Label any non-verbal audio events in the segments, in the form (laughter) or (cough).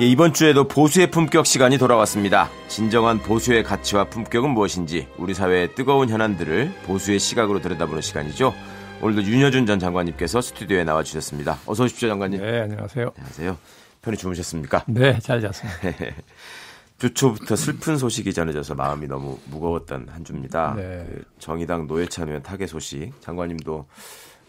예, 이번 주에도 보수의 품격 시간이 돌아왔습니다. 진정한 보수의 가치와 품격은 무엇인지 우리 사회의 뜨거운 현안들을 보수의 시각으로 들여다보는 시간이죠. 오늘도 윤여준 전 장관님께서 스튜디오에 나와주셨습니다. 어서 오십시오, 장관님. 네, 안녕하세요. 안녕하세요. 편히 주무셨습니까? 네, 잘 잤습니다. (laughs) 주초부터 슬픈 소식이 전해져서 마음이 너무 무거웠던 한 주입니다. 네. 그 정의당 노회찬 의원 타계 소식 장관님도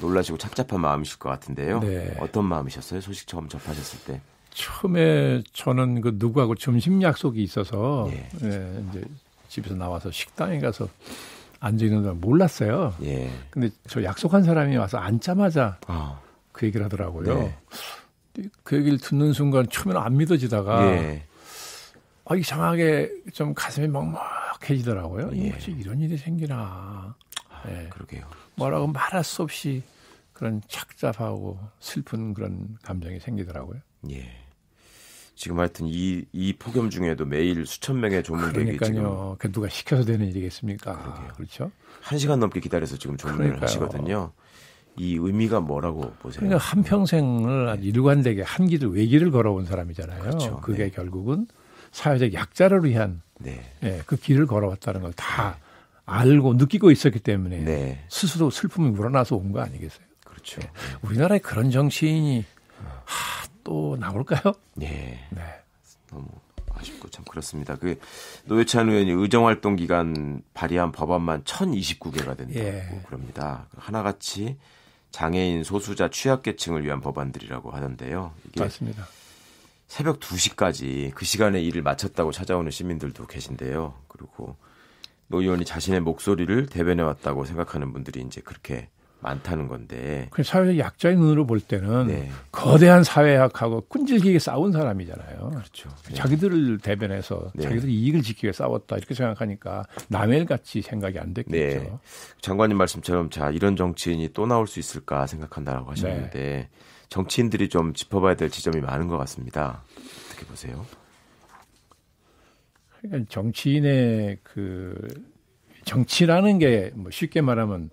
놀라시고 착잡한 마음이실 것 같은데요. 네. 어떤 마음이셨어요? 소식 처음 접하셨을 때? 처음에 저는 그 누구하고 점심 약속이 있어서 예. 예, 이제 집에서 나와서 식당에 가서 앉아 있는 줄 몰랐어요. 예. 근데 저 약속한 사람이 와서 앉자마자 아. 그 얘기를 하더라고요. 네. 그 얘기를 듣는 순간 처음에는 안 믿어지다가 예. 아 이상하게 좀 가슴이 먹먹해지더라고요 예. 뭐지 이런 일이 생기나. 아, 예. 그러게요. 뭐라고 말할 수 없이 그런 착잡하고 슬픈 그런 감정이 생기더라고요. 예. 지금 하여튼 이, 이 폭염 중에도 매일 수천 명의 조문객이 그러니까요. 지금 누가 시켜서 되는 일이겠습니까? 그러게요. 그렇죠. 한 시간 넘게 기다려서 지금 조문을 하시거든요. 이 의미가 뭐라고 보세요? 그러니까 한 평생을 네. 일관되게 한 길을 외길을 걸어온 사람이잖아요. 그렇죠. 그게 네. 결국은 사회적 약자를 위한 네. 네. 그 길을 걸어왔다는 걸 다 알고 느끼고 있었기 때문에 네. 스스로 슬픔이 우러나서 온 거 아니겠어요? 그렇죠. 예, 우리나라에 그런 정치인이 어. 하, 또 나올까요? 예. 네. 너무 아쉽고 참 그렇습니다. 그 노회찬 의원이 의정 활동 기간 발의한 법안만 1,029개가 된다고 예. 그럽니다. 그 하나같이 장애인, 소수자, 취약계층을 위한 법안들이라고 하던데요. 맞습니다. 새벽 2시까지 그 시간에 일을 마쳤다고 찾아오는 시민들도 계신데요. 그리고 노 의원이 자신의 목소리를 대변해 왔다고 생각하는 분들이 이제 그렇게 많다는 건데. 그 사회적 약자의 눈으로 볼 때는 네. 거대한 사회학하고 끈질기게 싸운 사람이잖아요. 그렇죠. 네. 자기들을 대변해서 네. 자기들 이익을 지키기 위해 싸웠다 이렇게 생각하니까 남의 일 같이 생각이 안 됐겠죠. 네. 장관님 말씀처럼 자 이런 정치인이 또 나올 수 있을까 생각한다라고 하셨는데 네. 정치인들이 좀 짚어봐야 될 지점이 많은 것 같습니다. 어떻게 보세요? 그러니까 정치인의 그 정치라는 게 뭐 쉽게 말하면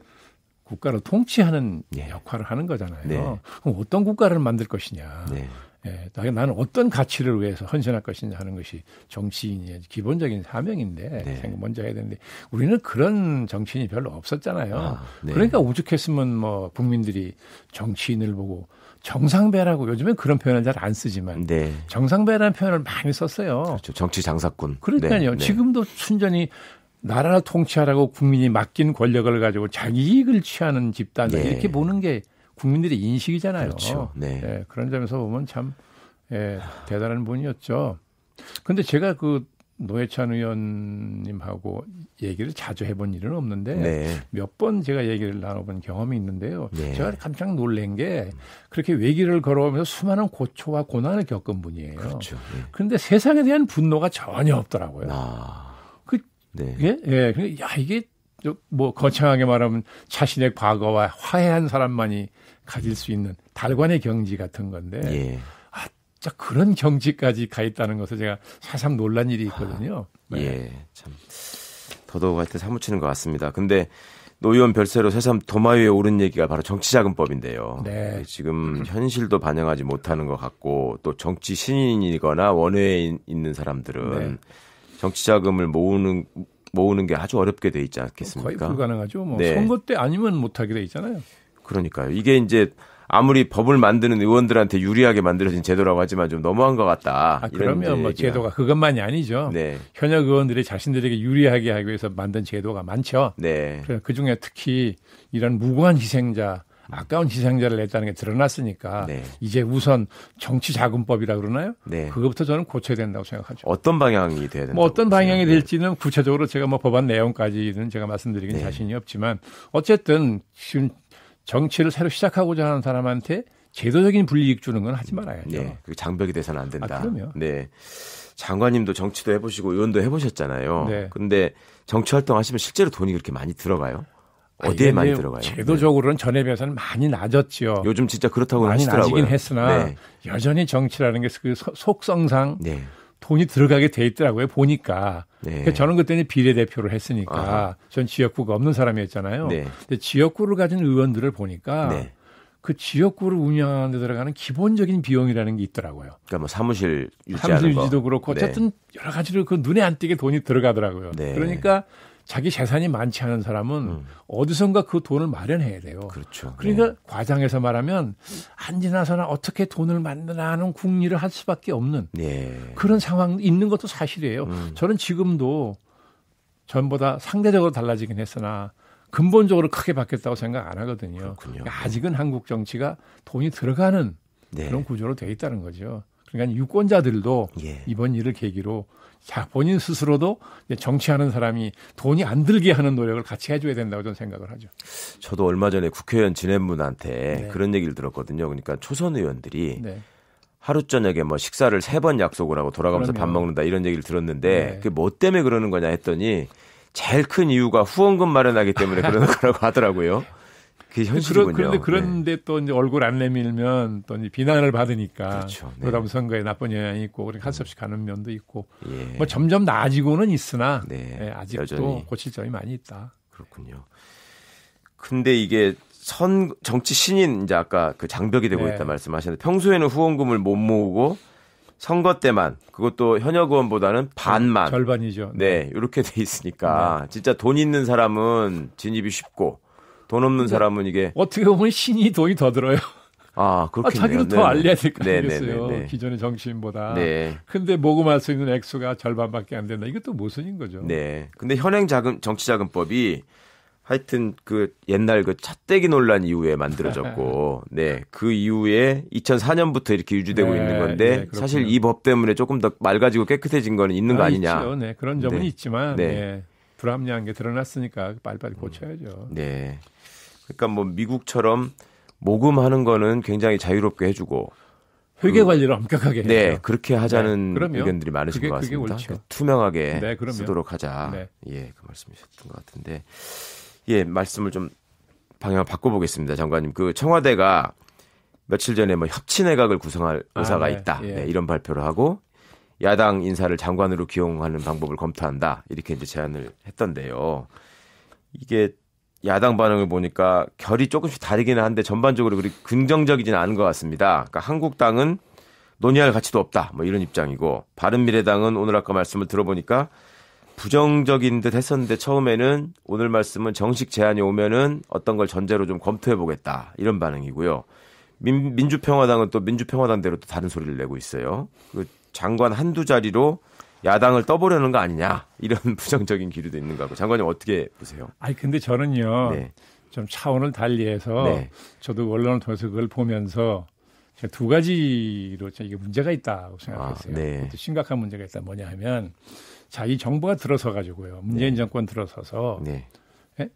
국가를 통치하는 네. 역할을 하는 거잖아요. 네. 그럼 어떤 국가를 만들 것이냐. 네. 예, 나는 어떤 가치를 위해서 헌신할 것이냐 하는 것이 정치인의 기본적인 사명인데 네. 생각 먼저 해야 되는데 우리는 그런 정치인이 별로 없었잖아요. 아, 네. 그러니까 오죽했으면 뭐 국민들이 정치인을 보고 정상배라고 요즘엔 그런 표현은 잘안 쓰지만 네. 정상배라는 표현을 많이 썼어요. 그렇죠. 정치 장사꾼. 그러니까요. 지금도 순전히 나라를 통치하라고 국민이 맡긴 권력을 가지고 자기 이익을 취하는 집단 네. 이렇게 보는 게 국민들의 인식이잖아요. 그렇죠. 네. 네. 그런 점에서 보면 참 예, 대단한 분이었죠. 근데 제가 그 노회찬 의원님하고 얘기를 자주 해본 일은 없는데 네. 몇번 제가 얘기를 나눠본 경험이 있는데요. 네. 제가 깜짝 놀란 게 그렇게 외길을 걸어오면서 수많은 고초와 고난을 겪은 분이에요. 그렇죠. 그런데 네. 세상에 대한 분노가 전혀 없더라고요. 아. 네. 예, 예. 그러니까, 야 이게 뭐 거창하게 말하면 자신의 과거와 화해한 사람만이 가질 수 있는 달관의 경지 같은 건데 예. 아, 자 그런 경지까지 가 있다는 것을 제가 사상 놀란 일이 아, 있거든요. 아, 네. 예, 참 더더욱 할 때 사무치는 것 같습니다. 근데 노의원 별세로 새삼 도마 위에 오른 얘기가 바로 정치자금법인데요. 네. 예, 지금 현실도 반영하지 못하는 것 같고 또 정치 신인이거나 원외에 있는 사람들은 네. 정치 자금을 모으는 모으는 게 아주 어렵게 돼 있지 않겠습니까? 거의 불가능하죠. 뭐 네. 선거 때 아니면 못하게 돼 있잖아요. 그러니까요. 이게 이제 아무리 법을 만드는 의원들한테 유리하게 만들어진 제도라고 하지만 좀 너무한 것 같다. 아, 그러면 뭐 제도가 그것만이 아니죠. 네. 현역 의원들이 자신들에게 유리하게 하기 위해서 만든 제도가 많죠. 네. 그 중에 특히 이런 무고한 희생자 아까운 희생자를 냈다는 게 드러났으니까 네. 이제 우선 정치 자금법이라 그러나요? 네. 그것부터 저는 고쳐야 된다고 생각하죠. 어떤 방향이 돼야 된다. 뭐 어떤 방향이 될지는 구체적으로 제가 뭐 법안 내용까지는 제가 말씀드리긴 네. 자신이 없지만 어쨌든 지금 정치를 새로 시작하고자 하는 사람한테 제도적인 불이익 주는 건 하지 말아야죠. 네, 그 장벽이 돼서는 안 된다. 아, 그럼요. 네. 장관님도 정치도 해보시고 의원도 해보셨잖아요. 네. 근데 정치 활동하시면 실제로 돈이 그렇게 많이 들어가요? 어디에 아, 많이 들어가요? 제도적으로는 전에 비해서는 많이 낮았지요. 즘 진짜 그렇다고 많이 하시더라고요. 낮이긴 했으나 네. 여전히 정치라는 게 그 속성상 네. 돈이 들어가게 돼 있더라고요. 보니까. 네. 그러니까 저는 그때는 비례대표를 했으니까 아하. 전 지역구가 없는 사람이었잖아요. 네. 근데 지역구를 가진 의원들을 보니까 네. 그 지역구를 운영하는 데 들어가는 기본적인 비용이라는 게 있더라고요. 그러니까 뭐 사무실 유지하는 사무실 유지도 거. 그렇고 네. 어쨌든 여러 가지로 그 눈에 안 띄게 돈이 들어가더라고요. 네. 그러니까 자기 재산이 많지 않은 사람은 음. 어디선가 그 돈을 마련해야 돼요. 그렇죠. 그러니까 네. 과장해서 말하면 안 지나서나 어떻게 돈을 만드나 하는 궁리를 할 수밖에 없는 네. 그런 상황 있는 것도 사실이에요. 음. 저는 지금도 전보다 상대적으로 달라지긴 했으나 근본적으로 크게 바뀌었다고 생각 안 하거든요. 그렇군요. 그러니까 아직은 한국 정치가 돈이 들어가는 네. 그런 구조로 돼 있다는 거죠. 그러니까 유권자들도 예. 이번 일을 계기로 자, 본인 스스로도 정치하는 사람이 돈이 안 들게 하는 노력을 같이 해줘야 된다고 저는 생각을 하죠. 저도 얼마 전에 국회의원 진행분한테 네. 그런 얘기를 들었거든요. 그러니까 초선 의원들이 네. 하루 저녁에 뭐 식사를 세 번 약속을 하고 돌아가면서 그럼요. 밥 먹는다 이런 얘기를 들었는데 네. 그게 뭐 때문에 그러는 거냐 했더니 제일 큰 이유가 후원금 마련하기 때문에 그러는 (laughs) 거라고 하더라고요. 그 현실이군요. 그런데 네. 그런데 네. 또 이제 얼굴 안 내밀면 또 이제 비난을 받으니까 그렇죠. 네. 그다음 선거에 나쁜 영향이 있고 그렇게 할수 없이 가는 면도 있고 예. 뭐 점점 나아지고는 있으나 네. 예, 아직도 여전히. 고칠 점이 많이 있다. 그렇군요. 근데 이게 선 정치 신인 이제 아까 그 장벽이 되고 네. 있다 말씀하셨는데 평소에는 후원금을 못 모으고 선거 때만 그것도 현역 의원보다는 반만 절반이죠. 네, 네, 이렇게 돼 있으니까 진짜 돈 있는 사람은 진입이 쉽고 돈 없는 사람은 이게 어떻게 보면 신이 돈이 더 들어요. 아, 그렇게 아, 자기도 더 알려야 될거 아니겠어요. 기존의 정치인보다. 네. 근데 모금할 수 있는 액수가 절반밖에 안 된다. 이것도 모순인 거죠. 네. 근데 현행 자금 정치 자금법이 하여튼 그 옛날 그차대기 논란 이후에 만들어졌고, (laughs) 네. 그 이후에 2004년부터 이렇게 유지되고 네, 있는 건데 네, 사실 이 법 때문에 조금 더 맑아지고 깨끗해진 거는 있는 거 아, 아니냐. 있죠. 네. 그런 점은 네. 있지만 네. 예. 불합리한 게 드러났으니까 빨리빨리 고쳐야죠. 네. 그러니까 뭐 미국처럼 모금하는 거는 굉장히 자유롭게 해주고 회계 그 관리를 엄격하게 네 해야죠. 그렇게 하자는 네, 의견들이 많으신 그게, 것 같습니다. 그러니까 투명하게 네, 쓰도록 하자. 네. 예그 말씀이셨던 것 같은데 예 말씀을 좀 방향을 바꿔보겠습니다, 장관님. 그 청와대가 며칠 전에 뭐 협치내각을 구성할 아, 의사가 아, 있다 예. 네, 이런 발표를 하고 야당 인사를 장관으로 기용하는 방법을 검토한다 이렇게 이제 제안을 했던데요. 이게 야당 반응을 보니까 결이 조금씩 다르기는 한데 전반적으로 그리 긍정적이지는 않은 것 같습니다. 그러니까 한국당은 논의할 가치도 없다. 뭐 이런 입장이고 바른미래당은 오늘 아까 말씀을 들어보니까 부정적인 듯 했었는데 처음에는 오늘 말씀은 정식 제안이 오면은 어떤 걸 전제로 좀 검토해 보겠다. 이런 반응이고요. 민, 민주평화당은 또 민주평화당대로 또 다른 소리를 내고 있어요. 그 장관 한두 자리로 야당을 떠보려는 거 아니냐 이런 (laughs) 부정적인 기류도 있는 거고 장관님 어떻게 보세요? 아니 근데 저는요 네. 좀 차원을 달리해서 네. 저도 언론을 통해서 그걸 보면서 두 가지로 이게 문제가 있다고 생각했어요. 아, 네. 심각한 문제가 있다 뭐냐 하면 자기 정부가 들어서 가지고요 문재인 네. 정권 들어서서 네. 예?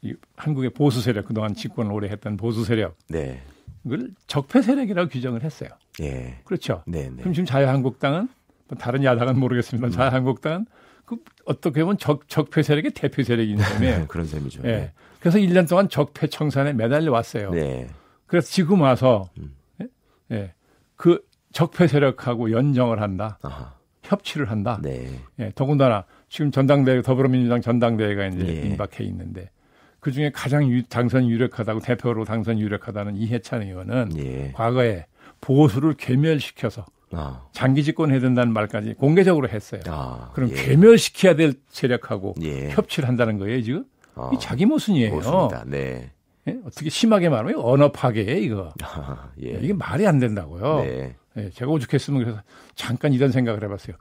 이 한국의 보수 세력 그동안 집권을 오래 했던 보수 세력 네. 그걸 적폐 세력이라고 규정을 했어요. 예. 그렇죠. 네네. 네. 그럼 지금 자유한국당은 뭐 다른 야당은 모르겠습니다. 음. 자한국당 그 어떻게 보면 적 적폐 세력의 대표 세력인 셈이에요. 네, (laughs) 그런 셈이죠. 예. 네. 그래서 1년 동안 적폐 청산에 매달려 왔어요. 네. 그래서 지금 와서 음. 예? 예? 그 적폐 세력하고 연정을 한다. 아하. 협치를 한다. 네. 예. 더군다나 지금 전당대회 더불어민주당 전당대회가 이제 예. 임박해 있는데 그 중에 가장 유, 당선 유력하다고 대표로 당선 유력하다는 이해찬 의원은 예. 과거에 보수를 괴멸시켜서 아. 장기 집권해야 된다는 말까지 공개적으로 했어요. 아, 그럼 예. 괴멸시켜야 될 세력하고 예. 협치를 한다는 거예요, 지금? 어, 이 자기 모순이에요. 모 네. 예? 어떻게 심하게 말하면 언어 파괴 이거. (laughs) 아, 예. 이게 말이 안 된다고요. 네. 예, 제가 오죽했으면 그래서 잠깐 이런 생각을 해봤어요.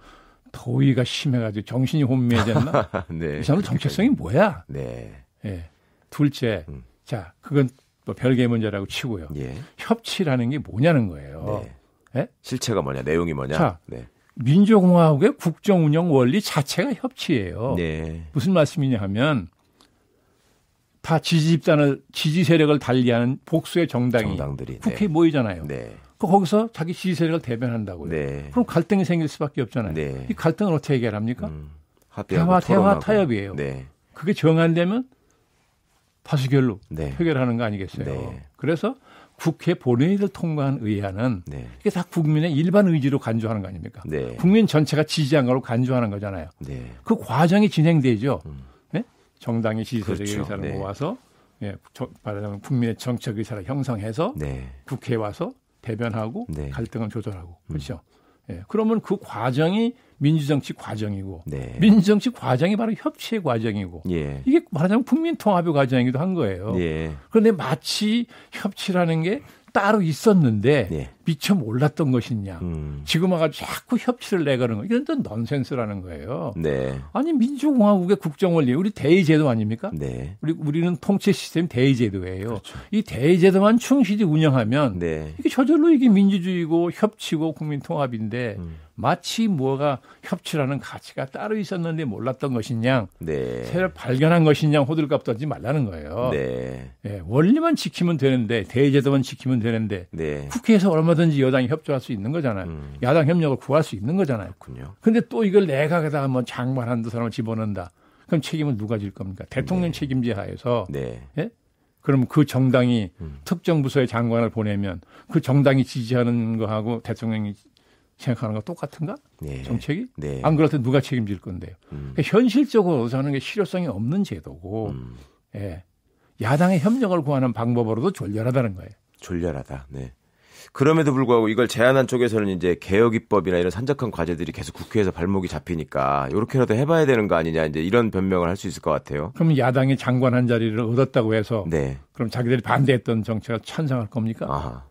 더위가 심해가지고 정신이 혼미해졌나? (laughs) 네. 이 사람 정체성이 뭐야? 네. 예. 둘째, 음. 자 그건 또 별개의 문제라고 치고요. 예. 협치라는 게 뭐냐는 거예요. 네. 예? 실체가 뭐냐, 내용이 뭐냐. 자, 네. 민주공화국의 국정 운영 원리 자체가 협치예요. 네. 무슨 말씀이냐 하면 다 지지 집단을 지지 세력을 달리하는 복수의 정당이 정당들이, 네. 국회에 네. 모이잖아요. 네. 그 거기서 자기 지지 세력을 대변한다고요. 네. 그럼 갈등이 생길 수밖에 없잖아요. 네. 이 갈등을 어떻게 해결합니까? 음, 대화, 토론하고. 대화 타협이에요. 네. 그게 정안되면 파수결로 네. 해결하는 거 아니겠어요. 네. 그래서 국회 본회의를 통과한 의안은 네. 이게 다 국민의 일반 의지로 간주하는 거 아닙니까? 네. 국민 전체가 지지한 걸로 간주하는 거잖아요. 네. 그 과정이 진행되죠. 음. 네? 정당의 지지세력의 그렇죠. 의사를 네. 모아서 예, 말하자면 국민의 정책 의사를 형성해서 네. 국회에 와서 대변하고 네. 갈등을 조절하고 그렇죠. 음. 예. 그러면 그 과정이 민주정치 과정이고 네. 민주정치 과정이 바로 협치의 과정이고 예. 이게 말하자면 국민통합의 과정이기도 한 거예요. 예. 그런데 마치 협치라는 게 따로 있었는데 네. 미처 몰랐던 것이냐. 음. 지금 와가 자꾸 협치를 내거는 거. 이건 또 넌센스라는 거예요. 네. 아니 민주공화국의 국정원리 우리 대의제도 아닙니까? 네. 우리 우리는 통치 시스템 대의제도예요. 그렇죠. 이 대의제도만 충실히 운영하면 네. 이게 저절로 이게 민주주의고 협치고 국민통합인데 음. 마치 뭐가 협치라는 가치가 따로 있었는데 몰랐던 것이냐, 네. 새로 발견한 것이냐 호들갑 떠지 말라는 거예요. 네. 네. 원리만 지키면 되는데 대의제도만 지키면 되는데 네. 국회에서 얼마 얼마든지 여당이 협조할 수 있는 거잖아요. 음. 야당 협력을 구할 수 있는 거잖아요. 그런데또 이걸 내각에다 한번 뭐 장관한두 사람을 집어넣는다. 그럼 책임은 누가 질 겁니까? 대통령 네. 책임제 하에서 네. 예? 그럼 그 정당이 음. 특정 부서에 장관을 보내면 그 정당이 지지하는 거하고 대통령이 생각하는 거 똑같은가? 네. 정책이? 네. 안그렇다때 누가 책임질 건데요? 음. 그러니까 현실적으로 우선은 게 실효성이 없는 제도고, 음. 예. 야당의 협력을 구하는 방법으로도 졸렬하다는 거예요. 졸렬하다. 네. 그럼에도 불구하고 이걸 제안한 쪽에서는 이제 개혁 입법이나 이런 산적한 과제들이 계속 국회에서 발목이 잡히니까 이렇게라도 해봐야 되는 거 아니냐 이제 이런 변명을 할 수 있을 것 같아요. 그럼 야당이 장관 한 자리를 얻었다고 해서 네. 그럼 자기들이 반대했던 정책을 찬성할 겁니까? 아하.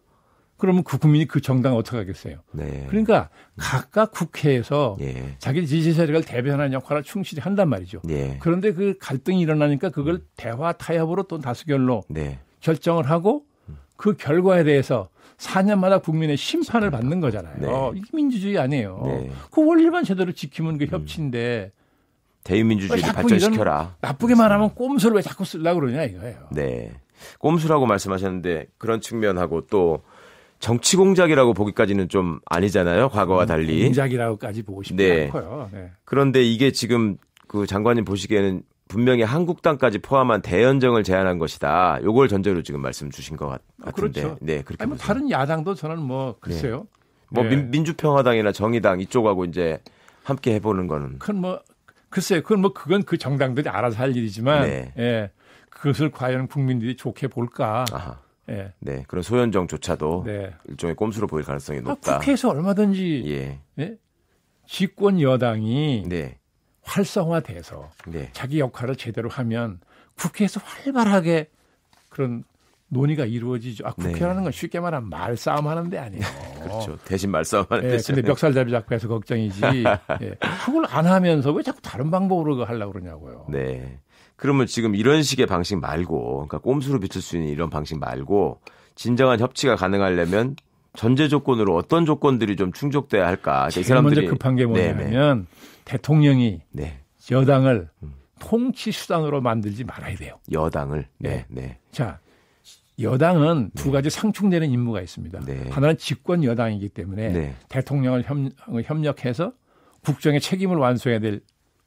그러면 그 국민이 그 정당 을 어떻게 하겠어요? 네. 그러니까 각각 국회에서 예. 자기 지지 세력을 대변하는 역할을 충실히 한단 말이죠. 예. 그런데 그 갈등이 일어나니까 그걸 대화 타협으로 또 다수결로 네. 결정을 하고 그 결과에 대해서 4년마다 국민의 심판을 받는 거잖아요. 네. 어, 이게 민주주의 아니에요. 네. 그 원리만 제대로 지키면 그 음. 협치인데 대의민주주의를 발전시켜라. 나쁘게말 하면 꼼수를 왜 자꾸 쓰려고 그러냐 이거예요. 네. 꼼수라고 말씀하셨는데 그런 측면하고 또 정치 공작이라고 보기까지는 좀 아니잖아요. 과거와 음, 달리. 공작이라고까지 보고 싶지 네. 않고요. 네. 그런데 이게 지금 그 장관님 보시기에는 분명히 한국당까지 포함한 대연정을 제안한 것이다. 요걸 전제로 지금 말씀 주신 것 같, 아, 같은데. 그렇죠. 네, 그렇게 아니, 뭐 다른 야당도 저는 뭐 네. 글쎄요. 네. 뭐 네. 민, 주평화당이나 정의당 이쪽하고 이제 함께 해보는 거는. 그건 뭐 글쎄요. 그건 뭐 그건 그 정당들이 알아서 할 일이지만, 네. 예, 그것을 과연 국민들이 좋게 볼까. 아하. 예. 네, 그런 소연정조차도 네. 일종의 꼼수로 보일 가능성이 아, 높다. 아, 국회에서 얼마든지 예. 예? 집권 여당이 네. 활성화돼서 네. 자기 역할을 제대로 하면 국회에서 활발하게 그런 논의가 이루어지죠. 아, 네. 국회라는 건 쉽게 말하면 말싸움 하는 데 아니에요. (laughs) 그렇죠. 대신 말싸움 하는 네, 데. 예, 근데 멱살잡이 자꾸 해서 걱정이지. (laughs) 예. 그걸 안 하면서 왜 자꾸 다른 방법으로 그 하려고 그러냐고요. 네. 그러면 지금 이런 식의 방식 말고, 그러니까 꼼수로 비출 수 있는 이런 방식 말고, 진정한 협치가 가능하려면 전제 조건으로 어떤 조건들이 좀 충족돼야 할까? 그러니까 이 사람들이 먼저 급한 게 네, 뭐냐면, 네네. 대통령이 네. 여당을 음. 통치 수단으로 만들지 말아야 돼요. 여당을. 네, 네. 네. 자, 여당은 네. 두 가지 상충되는 임무가 있습니다. 네. 하나는 집권 여당이기 때문에 네. 대통령을 협, 어, 력해서 국정의 책임을 완수해야 될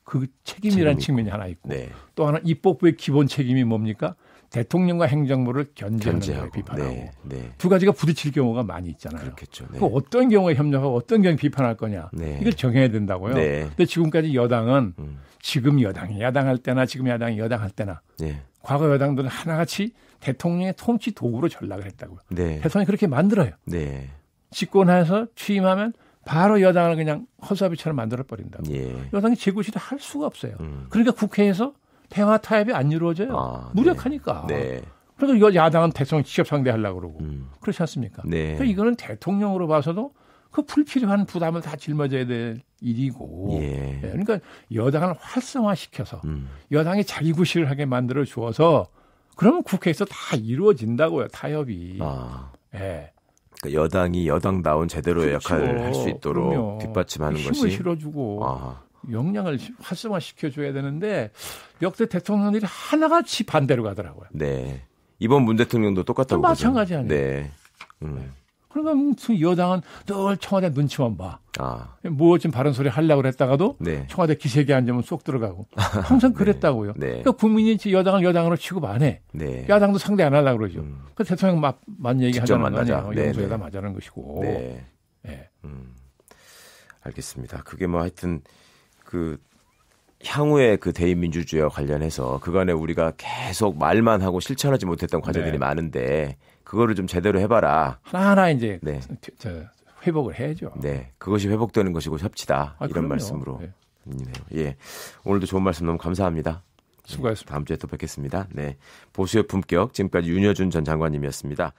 그 책임이라는 책임 측면이 하나 있고 네. 또 하나 입법부의 기본 책임이 뭡니까? 대통령과 행정부를 견제하는 견제 비판하고 네, 네. 두 가지가 부딪힐 경우가 많이 있잖아요. 그렇겠죠. 네. 어떤 경우에 협력하고 어떤 경우에 비판할 거냐 네. 이걸 정해야 된다고요. 네. 근데 지금까지 여당은 음. 지금 여당이 야당할 때나 지금 야당이 여당할 때나 네. 과거 여당들은 하나같이 대통령의 통치 도구로 전락을 했다고요. 대통령이 그렇게 만들어요. 집권해서 취임하면 바로 여당을 그냥 허수아비처럼 만들어 버린다고. 예. 여당이 재구시을할 수가 없어요. 음. 그러니까 국회에서 대화 타협이 안 이루어져요. 아, 네. 무력하니까. 네. 그래서 그러니까 이거 야당은 대통령 직접 상대하려고 그러고 음. 그렇지 않습니까? 네. 그러니 이거는 대통령으로 봐서도 그 불필요한 부담을 다 짊어져야 될 일이고 예. 예. 그러니까 여당을 활성화시켜서 음. 여당이 자기 구실을 하게 만들어 주어서 그러면 국회에서 다 이루어진다고요 타협이 아. 예. 그러니까 여당이 여당다운 제대로의 그렇죠. 역할을 할 수 있도록 그럼요. 뒷받침하는 그 힘을 것이 힘을 실어주고 아. 역량을 활성화시켜줘야 되는데 역대 대통령들이 하나같이 반대로 가더라고요. 네. 이번 문 대통령도 똑같다고 마찬가지 아니에요. 네. 음. 그러니까 여당은 늘 청와대 눈치만 봐. 아. 뭐 지금 바른 소리 하려고 그랬다가도 네. 청와대 기색에 앉으면 쏙 들어가고 항상 (laughs) 네. 그랬다고요. 네. 그러니까 국민이 여당을 여당으로 취급 안 해. 네. 야당도 상대 안 하려고 그러죠. 음. 그 대통령 맞, 맞 얘기 하자는 거아요 용서에다 맞자는 것이고. 네. 예. 음. 알겠습니다. 그게 뭐 하여튼 그향후에그대인민주주의와 관련해서 그간에 우리가 계속 말만 하고 실천하지 못했던 과제들이 네. 많은데 그거를 좀 제대로 해봐라. 하나하나 이제 네. 저 회복을 해야죠. 네, 그것이 회복되는 것이고 협치다 아, 이런 그럼요. 말씀으로. 네. 음, 네. 예, 오늘도 좋은 말씀 너무 감사합니다. 네. 수고하셨습니다. 다음 주에 또 뵙겠습니다. 네, 보수의 품격 지금까지 윤여준 전 장관님이었습니다.